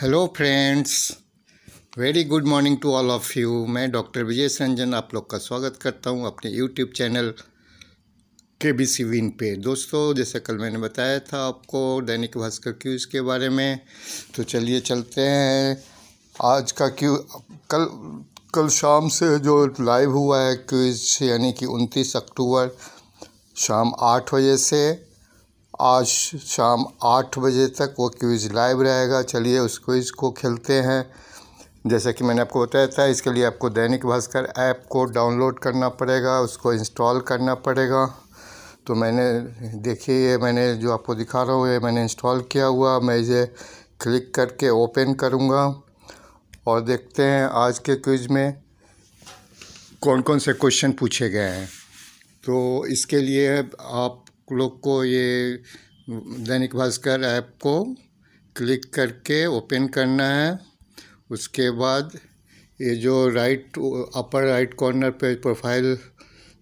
hello friends very good morning to all of you मैं doctor Vijay Sanjan आप लोग का स्वागत करता हूं अपने यूट्यूब चैनल के बी सी विन पे दोस्तों जैसे कल मैंने बताया था आपको दैनिक भास्कर क्यूज़ के बारे में तो चलिए चलते हैं आज का क्यू कल कल शाम से जो लाइव हुआ है क्यूज़ यानी कि उनतीस अक्टूबर शाम आठ बजे से आज शाम आठ बजे तक वो क्विज़ लाइव रहेगा चलिए उस क्विज़ को खेलते हैं जैसा कि मैंने आपको बताया था इसके लिए आपको दैनिक भास्कर ऐप को डाउनलोड करना पड़ेगा उसको इंस्टॉल करना पड़ेगा तो मैंने देखिए ये मैंने जो आपको दिखा रहा हूँ ये मैंने इंस्टॉल किया हुआ मैं इसे क्लिक करके ओपन करूँगा और देखते हैं आज के क्विज में कौन कौन से क्वेश्चन पूछे गए हैं तो इसके लिए आप लोग को ये दैनिक भास्कर ऐप को क्लिक करके ओपन करना है उसके बाद ये जो राइट अपर राइट कॉर्नर पे प्रोफाइल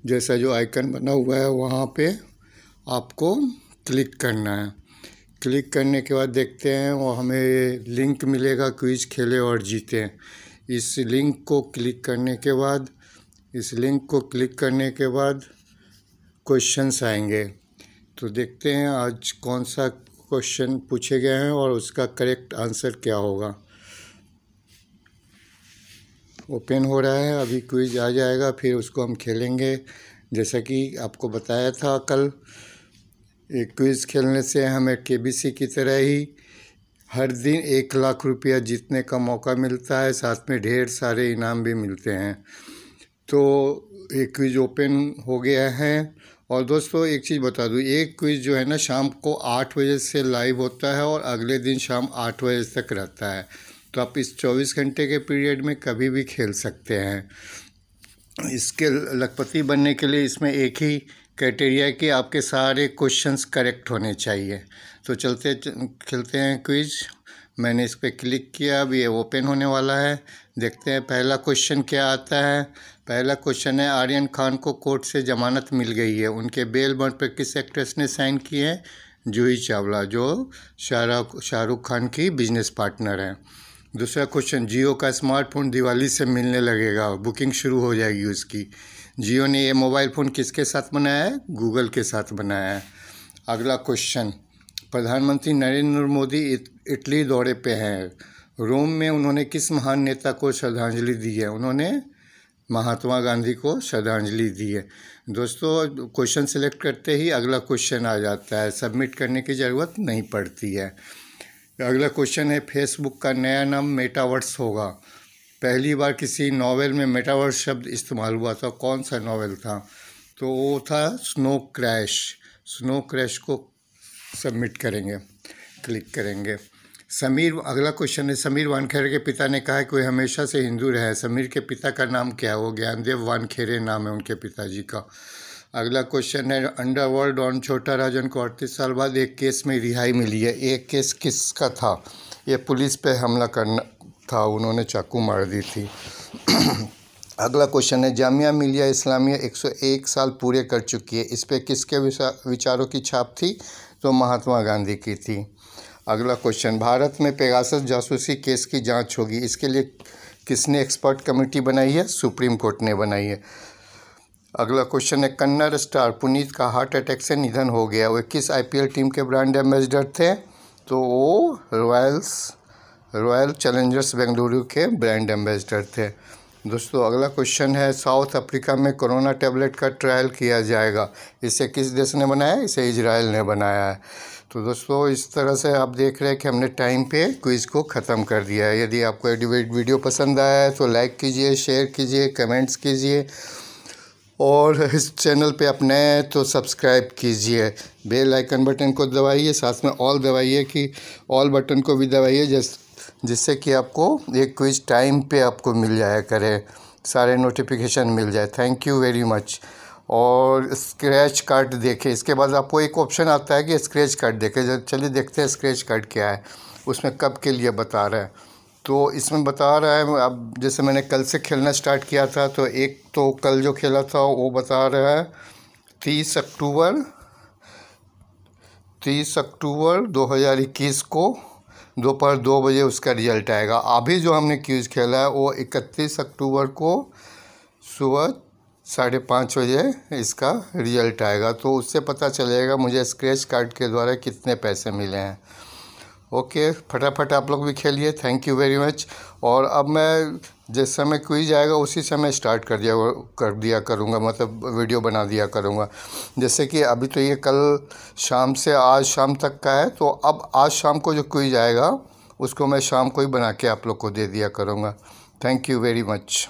जैसा जो आइकन बना हुआ है वहाँ पे आपको क्लिक करना है क्लिक करने के बाद देखते हैं वो हमें लिंक मिलेगा क्विज खेले और जीते इस लिंक को क्लिक करने के बाद इस लिंक को क्लिक करने के बाद क्वेश्चंस आएंगे तो देखते हैं आज कौन सा क्वेश्चन पूछे गए हैं और उसका करेक्ट आंसर क्या होगा ओपन हो रहा है अभी क्विज आ जाएगा फिर उसको हम खेलेंगे जैसा कि आपको बताया था कल एक क्विज़ खेलने से हमें केबीसी की तरह ही हर दिन एक लाख रुपया जीतने का मौका मिलता है साथ में ढेर सारे इनाम भी मिलते हैं तो एक क्विज ओपन हो गया है और दोस्तों एक चीज़ बता दूँ एक क्विज़ जो है ना शाम को आठ बजे से लाइव होता है और अगले दिन शाम आठ बजे तक रहता है तो आप इस चौबीस घंटे के पीरियड में कभी भी खेल सकते हैं इसके लखपति बनने के लिए इसमें एक ही क्राइटेरिया कि आपके सारे क्वेश्चंस करेक्ट होने चाहिए तो चलते खेलते हैं क्विज़ मैंने इस पर क्लिक किया अब ये ओपन होने वाला है देखते हैं पहला क्वेश्चन क्या आता है पहला क्वेश्चन है आर्यन खान को कोर्ट से जमानत मिल गई है उनके बेल बॉन्ड पर किस एक्ट्रेस ने साइन किए हैं जूही चावला जो शाहरुख शाहरुख खान की बिजनेस पार्टनर हैं दूसरा क्वेश्चन जियो का स्मार्टफोन दिवाली से मिलने लगेगा बुकिंग शुरू हो जाएगी उसकी जियो ने ये मोबाइल फ़ोन किसके साथ बनाया है गूगल के साथ बनाया है अगला क्वेश्चन प्रधानमंत्री नरेंद्र मोदी इत, इटली दौरे पे हैं रोम में उन्होंने किस महान नेता को श्रद्धांजलि दी है उन्होंने महात्मा गांधी को श्रद्धांजलि दी है दोस्तों क्वेश्चन सेलेक्ट करते ही अगला क्वेश्चन आ जाता है सबमिट करने की ज़रूरत नहीं पड़ती है अगला क्वेश्चन है फेसबुक का नया नाम मेटावर्स होगा पहली बार किसी नावल में मेटावर्स शब्द इस्तेमाल हुआ था कौन सा नावल था तो वो था स्नो क्रैश स्नो क्रैश को सबमिट करेंगे क्लिक करेंगे समीर अगला क्वेश्चन है समीर वानखेड़े के पिता ने कहा कि वे हमेशा से हिंदू रहे समीर के पिता का नाम क्या है वो ज्ञानदेव वानखेड़े नाम है उनके पिताजी का अगला क्वेश्चन है अंडरवर्ल्ड डॉन छोटा राजन को अड़तीस साल बाद एक केस में रिहाई मिली है एक केस किसका था ये पुलिस पे हमला करना था उन्होंने चाकू मार दी थी अगला क्वेश्चन है जामिया मिलिया इस्लामिया 101 साल पूरे कर चुकी है इस पर किसके विचारों की छाप थी तो महात्मा गांधी की थी अगला क्वेश्चन भारत में पेगासस जासूसी केस की जांच होगी इसके लिए किसने एक्सपर्ट कमेटी बनाई है सुप्रीम कोर्ट ने बनाई है अगला क्वेश्चन है कन्नड़ स्टार पुनीत का हार्ट अटैक से निधन हो गया वे किस आई टीम के ब्रांड एम्बेसडर थे तो वो रॉयल्स रॉयल चैलेंजर्स बेंगलुरु के ब्रांड एम्बेसडर थे दोस्तों अगला क्वेश्चन है साउथ अफ्रीका में कोरोना टैबलेट का ट्रायल किया जाएगा इसे किस देश ने बनाया इसे इजराइल ने बनाया है तो दोस्तों इस तरह से आप देख रहे हैं कि हमने टाइम पे क्विज़ को ख़त्म कर दिया है यदि आपको वीडियो पसंद आया है तो लाइक कीजिए शेयर कीजिए कमेंट्स कीजिए और इस चैनल पे आप नए हैं तो सब्सक्राइब कीजिए बेल आइकन बटन को दबाइए साथ में ऑल दबाइए कि ऑल बटन को भी दबाइए जैसे जिससे कि आपको एक क्विज टाइम पे आपको मिल जाया करे सारे नोटिफिकेशन मिल जाए थैंक यू वेरी मच और स्क्रैच कार्ड देखे इसके बाद आपको एक ऑप्शन आता है कि स्क्रैच कार्ड देखे चलिए देखते हैं स्क्रैच कार्ड क्या है उसमें कब के लिए बता रहा है तो इसमें बता रहा है अब जैसे मैंने कल से खेलना स्टार्ट किया था तो एक तो कल जो खेला था वो बता रहा है तीस अक्टूबर तीस अक्टूबर दो को दोपहर दो बजे उसका रिजल्ट आएगा अभी जो हमने क्यूज खेला है वो इकतीस अक्टूबर को सुबह साढ़े पाँच बजे इसका रिजल्ट आएगा तो उससे पता चलेगा मुझे स्क्रैच कार्ड के द्वारा कितने पैसे मिले हैं ओके फटाफट आप लोग भी खेलिए थैंक यू वेरी मच और अब मैं जिस समय क्विज आएगा उसी समय स्टार्ट कर दिया कर दिया करूँगा मतलब वीडियो बना दिया करूँगा जैसे कि अभी तो ये कल शाम से आज शाम तक का है तो अब आज शाम को जो क्विज आएगा उसको मैं शाम को ही बना के आप लोग को दे दिया करूँगा थैंक यू वेरी मच